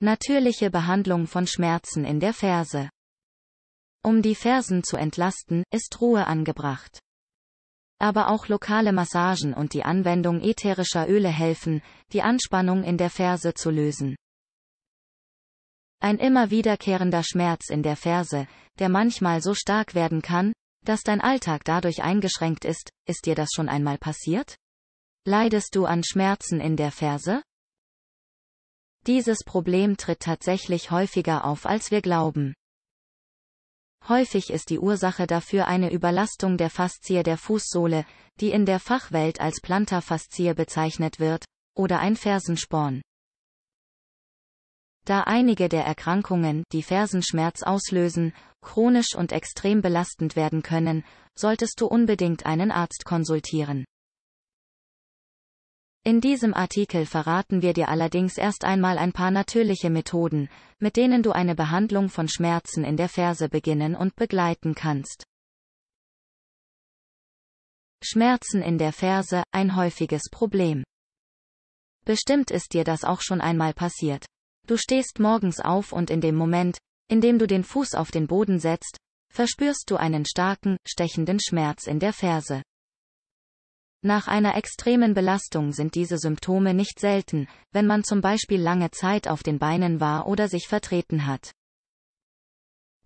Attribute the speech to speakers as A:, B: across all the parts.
A: Natürliche Behandlung von Schmerzen in der Ferse. Um die Fersen zu entlasten, ist Ruhe angebracht. Aber auch lokale Massagen und die Anwendung ätherischer Öle helfen, die Anspannung in der Ferse zu lösen. Ein immer wiederkehrender Schmerz in der Ferse, der manchmal so stark werden kann, dass dein Alltag dadurch eingeschränkt ist, ist dir das schon einmal passiert? Leidest du an Schmerzen in der Ferse? Dieses Problem tritt tatsächlich häufiger auf, als wir glauben. Häufig ist die Ursache dafür eine Überlastung der Faszie der Fußsohle, die in der Fachwelt als Plantarfaszie bezeichnet wird, oder ein Fersensporn. Da einige der Erkrankungen, die Fersenschmerz auslösen, chronisch und extrem belastend werden können, solltest du unbedingt einen Arzt konsultieren. In diesem Artikel verraten wir dir allerdings erst einmal ein paar natürliche Methoden, mit denen du eine Behandlung von Schmerzen in der Ferse beginnen und begleiten kannst. Schmerzen in der Ferse, ein häufiges Problem. Bestimmt ist dir das auch schon einmal passiert. Du stehst morgens auf und in dem Moment, in dem du den Fuß auf den Boden setzt, verspürst du einen starken, stechenden Schmerz in der Ferse. Nach einer extremen Belastung sind diese Symptome nicht selten, wenn man zum Beispiel lange Zeit auf den Beinen war oder sich vertreten hat.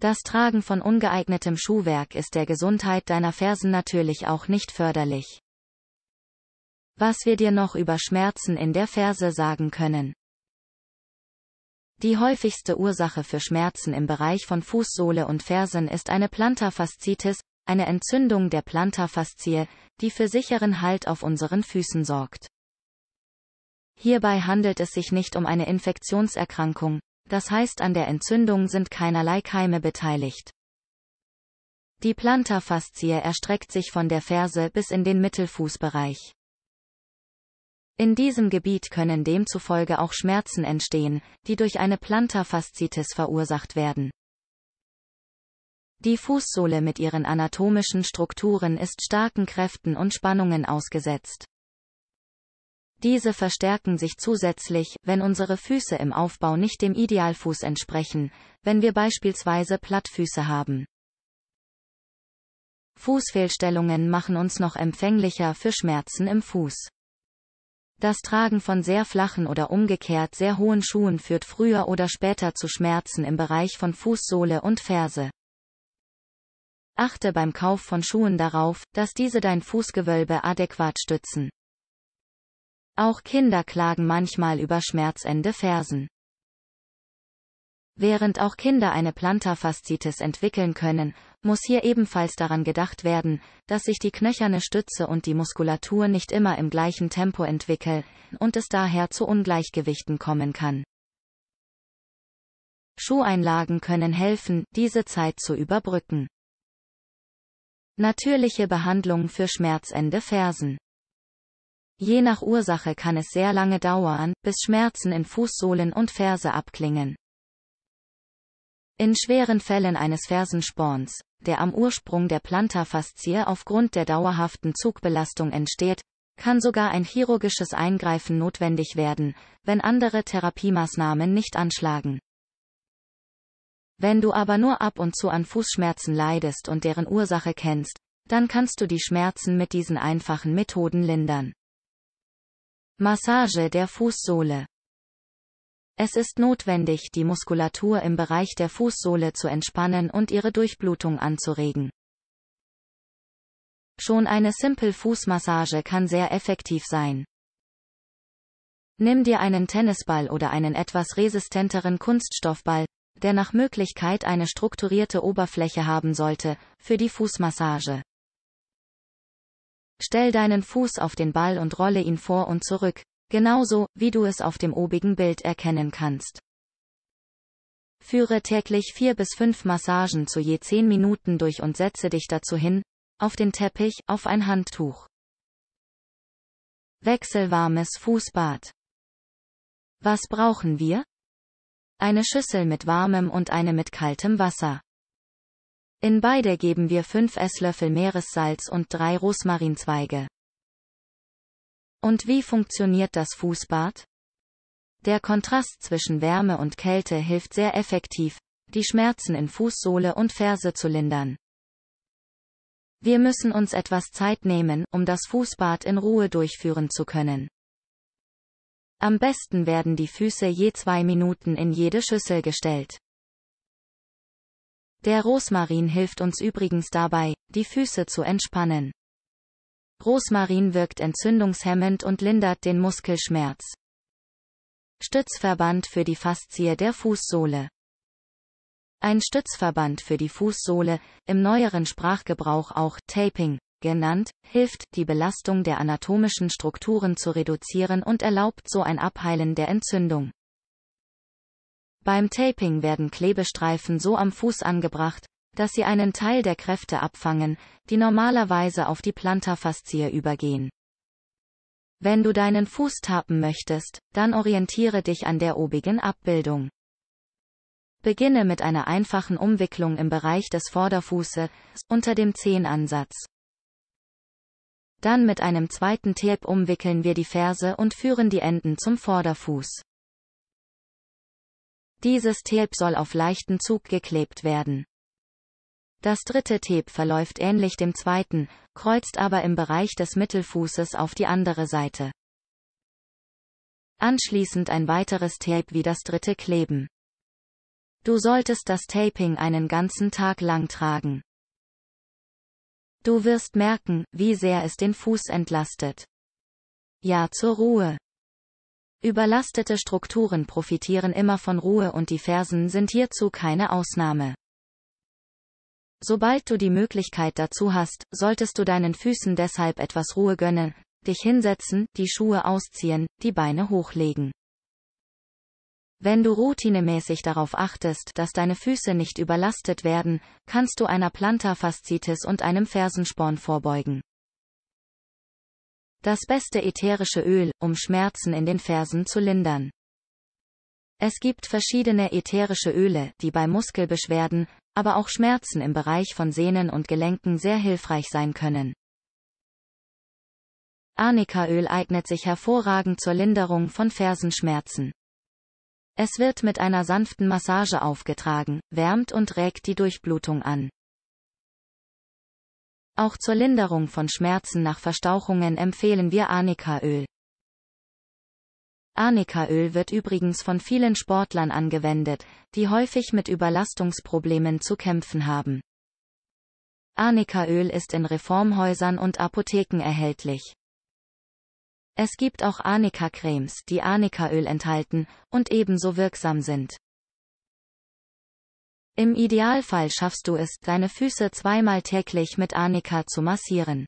A: Das Tragen von ungeeignetem Schuhwerk ist der Gesundheit deiner Fersen natürlich auch nicht förderlich. Was wir dir noch über Schmerzen in der Ferse sagen können. Die häufigste Ursache für Schmerzen im Bereich von Fußsohle und Fersen ist eine Plantarfaszitis, eine Entzündung der Plantarfaszie, die für sicheren Halt auf unseren Füßen sorgt. Hierbei handelt es sich nicht um eine Infektionserkrankung, das heißt an der Entzündung sind keinerlei Keime beteiligt. Die Plantarfaszie erstreckt sich von der Ferse bis in den Mittelfußbereich. In diesem Gebiet können demzufolge auch Schmerzen entstehen, die durch eine Plantarfaszitis verursacht werden. Die Fußsohle mit ihren anatomischen Strukturen ist starken Kräften und Spannungen ausgesetzt. Diese verstärken sich zusätzlich, wenn unsere Füße im Aufbau nicht dem Idealfuß entsprechen, wenn wir beispielsweise Plattfüße haben. Fußfehlstellungen machen uns noch empfänglicher für Schmerzen im Fuß. Das Tragen von sehr flachen oder umgekehrt sehr hohen Schuhen führt früher oder später zu Schmerzen im Bereich von Fußsohle und Ferse. Achte beim Kauf von Schuhen darauf, dass diese dein Fußgewölbe adäquat stützen. Auch Kinder klagen manchmal über schmerzende Fersen. Während auch Kinder eine Plantarfaszitis entwickeln können, muss hier ebenfalls daran gedacht werden, dass sich die knöcherne Stütze und die Muskulatur nicht immer im gleichen Tempo entwickeln und es daher zu Ungleichgewichten kommen kann. Schuheinlagen können helfen, diese Zeit zu überbrücken. Natürliche Behandlung für schmerzende Fersen. Je nach Ursache kann es sehr lange dauern, bis Schmerzen in Fußsohlen und Ferse abklingen. In schweren Fällen eines Fersensporns, der am Ursprung der Plantarfaszie aufgrund der dauerhaften Zugbelastung entsteht, kann sogar ein chirurgisches Eingreifen notwendig werden, wenn andere Therapiemaßnahmen nicht anschlagen. Wenn du aber nur ab und zu an Fußschmerzen leidest und deren Ursache kennst, dann kannst du die Schmerzen mit diesen einfachen Methoden lindern. Massage der Fußsohle. Es ist notwendig, die Muskulatur im Bereich der Fußsohle zu entspannen und ihre Durchblutung anzuregen. Schon eine simple Fußmassage kann sehr effektiv sein. Nimm dir einen Tennisball oder einen etwas resistenteren Kunststoffball, der nach Möglichkeit eine strukturierte Oberfläche haben sollte, für die Fußmassage. Stell deinen Fuß auf den Ball und rolle ihn vor und zurück, genauso, wie du es auf dem obigen Bild erkennen kannst. Führe täglich vier bis fünf Massagen zu je zehn Minuten durch und setze dich dazu hin, auf den Teppich, auf ein Handtuch. Wechselwarmes Fußbad. Was brauchen wir? eine Schüssel mit warmem und eine mit kaltem Wasser. In beide geben wir 5 Esslöffel Meeressalz und 3 Rosmarinzweige. Und wie funktioniert das Fußbad? Der Kontrast zwischen Wärme und Kälte hilft sehr effektiv, die Schmerzen in Fußsohle und Ferse zu lindern. Wir müssen uns etwas Zeit nehmen, um das Fußbad in Ruhe durchführen zu können. Am besten werden die Füße je zwei Minuten in jede Schüssel gestellt. Der Rosmarin hilft uns übrigens dabei, die Füße zu entspannen. Rosmarin wirkt entzündungshemmend und lindert den Muskelschmerz. Stützverband für die Faszie der Fußsohle. Ein Stützverband für die Fußsohle, im neueren Sprachgebrauch auch Taping, genannt, hilft, die Belastung der anatomischen Strukturen zu reduzieren und erlaubt so ein Abheilen der Entzündung. Beim Taping werden Klebestreifen so am Fuß angebracht, dass sie einen Teil der Kräfte abfangen, die normalerweise auf die Plantarfaszie übergehen. Wenn du deinen Fuß tapen möchtest, dann orientiere dich an der obigen Abbildung. Beginne mit einer einfachen Umwicklung im Bereich des Vorderfußes, unter dem Zehenansatz. Dann mit einem zweiten Tape umwickeln wir die Ferse und führen die Enden zum Vorderfuß. Dieses Tape soll auf leichten Zug geklebt werden. Das dritte Tape verläuft ähnlich dem zweiten, kreuzt aber im Bereich des Mittelfußes auf die andere Seite. Anschließend ein weiteres Tape wie das dritte kleben. Du solltest das Taping einen ganzen Tag lang tragen. Du wirst merken, wie sehr es den Fuß entlastet. Ja zur Ruhe. Überlastete Strukturen profitieren immer von Ruhe und die Fersen sind hierzu keine Ausnahme. Sobald du die Möglichkeit dazu hast, solltest du deinen Füßen deshalb etwas Ruhe gönnen, dich hinsetzen, die Schuhe ausziehen, die Beine hochlegen. Wenn du routinemäßig darauf achtest, dass deine Füße nicht überlastet werden, kannst du einer Plantarfaszitis und einem Fersensporn vorbeugen. Das beste ätherische Öl, um Schmerzen in den Fersen zu lindern. Es gibt verschiedene ätherische Öle, die bei Muskelbeschwerden, aber auch Schmerzen im Bereich von Sehnen und Gelenken sehr hilfreich sein können. Arnikaöl eignet sich hervorragend zur Linderung von Fersenschmerzen. Es wird mit einer sanften Massage aufgetragen, wärmt und regt die Durchblutung an. Auch zur Linderung von Schmerzen nach Verstauchungen empfehlen wir Arnikaöl. Arnikaöl wird übrigens von vielen Sportlern angewendet, die häufig mit Überlastungsproblemen zu kämpfen haben. Arnikaöl ist in Reformhäusern und Apotheken erhältlich. Es gibt auch anika cremes die Arnikaöl enthalten und ebenso wirksam sind. Im Idealfall schaffst du es, deine Füße zweimal täglich mit Anika zu massieren.